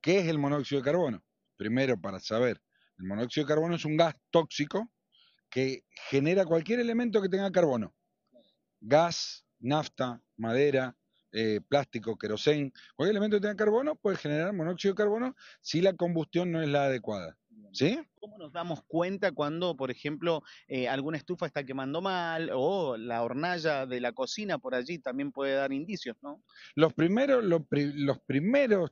¿Qué es el monóxido de carbono? Primero, para saber, el monóxido de carbono es un gas tóxico que genera cualquier elemento que tenga carbono. Gas, nafta, madera, eh, plástico, querosén, cualquier elemento que tenga carbono puede generar monóxido de carbono si la combustión no es la adecuada. ¿Sí? ¿Cómo nos damos cuenta cuando, por ejemplo, eh, alguna estufa está quemando mal o la hornalla de la cocina por allí también puede dar indicios, ¿no? Los primeros, los primeros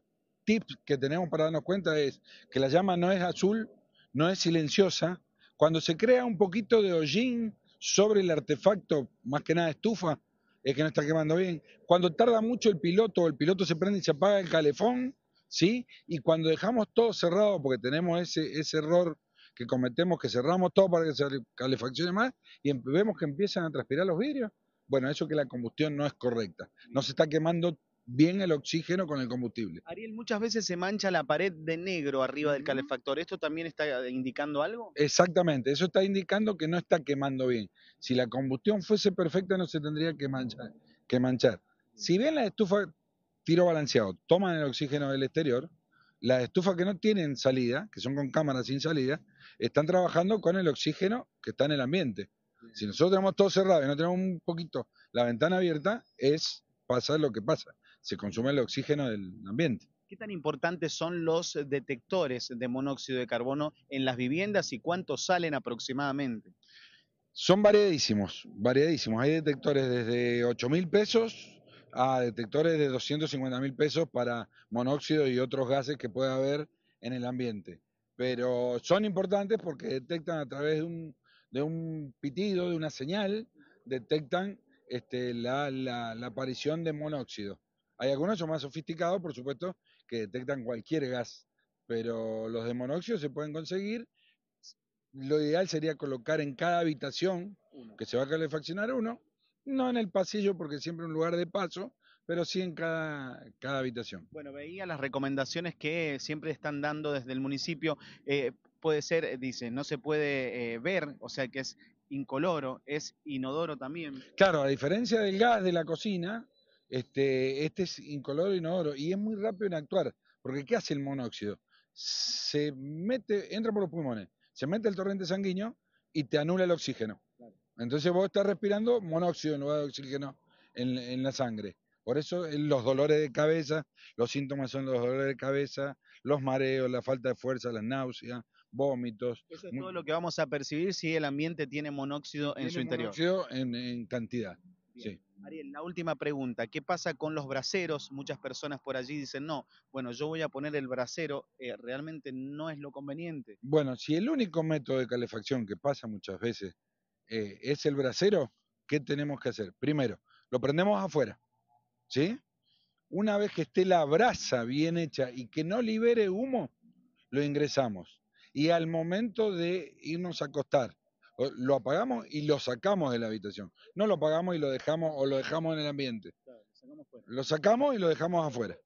tips que tenemos para darnos cuenta es que la llama no es azul, no es silenciosa. Cuando se crea un poquito de hollín sobre el artefacto, más que nada estufa, es que no está quemando bien. Cuando tarda mucho el piloto, el piloto se prende y se apaga el calefón, ¿sí? Y cuando dejamos todo cerrado, porque tenemos ese, ese error que cometemos, que cerramos todo para que se calefaccione más, y em, vemos que empiezan a transpirar los vidrios. Bueno, eso que la combustión no es correcta. No se está quemando bien el oxígeno con el combustible. Ariel, muchas veces se mancha la pared de negro arriba del calefactor. ¿Esto también está eh, indicando algo? Exactamente, eso está indicando que no está quemando bien. Si la combustión fuese perfecta no se tendría que manchar. Que manchar. Si bien las estufas tiro balanceado toman el oxígeno del exterior, las estufas que no tienen salida, que son con cámaras sin salida, están trabajando con el oxígeno que está en el ambiente. Si nosotros tenemos todo cerrado y no tenemos un poquito la ventana abierta, es pasar lo que pasa se consume el oxígeno del ambiente. ¿Qué tan importantes son los detectores de monóxido de carbono en las viviendas y cuántos salen aproximadamente? Son variadísimos, variadísimos. Hay detectores desde 8 mil pesos a detectores de 250 mil pesos para monóxido y otros gases que pueda haber en el ambiente. Pero son importantes porque detectan a través de un, pitido, de una señal, detectan este, la aparición de monóxido. Hay algunos son más sofisticados, por supuesto, que detectan cualquier gas, pero los de monóxido se pueden conseguir. Lo ideal sería colocar en cada habitación que se va a calefaccionar uno, no en el pasillo porque siempre es un lugar de paso, pero sí en cada, habitación. Bueno, veía las recomendaciones que siempre están dando desde el municipio. Eh, puede ser, eh, dice, no se puede eh, ver, o sea que es incoloro, es inodoro también. Claro, a diferencia del gas de la cocina, este, este es incoloro, inodoro y es muy rápido en actuar, porque ¿qué hace el monóxido? Se mete, entra por los pulmones, se mete el torrente sanguíneo y te anula el oxígeno. Entonces vos estás respirando monóxido en lugar de oxígeno en, la sangre. Por eso eh, los dolores de cabeza, los síntomas son los dolores de cabeza, los mareos, la falta de fuerza, las náuseas, vómitos. Eso es todo lo que vamos a percibir si el ambiente tiene monóxido en su interior. Monóxido en, cantidad, sí. Ariel, la última pregunta, ¿qué pasa con los braseros? Muchas personas por allí dicen, no, bueno, yo voy a poner el brasero, eh, realmente no es lo conveniente. Bueno, si el único método de calefacción que pasa muchas veces eh, es el brasero, ¿qué tenemos que hacer? Primero, lo prendemos afuera, ¿sí? Una vez que esté la brasa bien hecha y que no libere humo, lo ingresamos. Y al momento de irnos a acostar, lo apagamos y lo sacamos de la habitación. No lo apagamos y lo dejamos o lo dejamos en el ambiente. lo sacamos y lo dejamos afuera.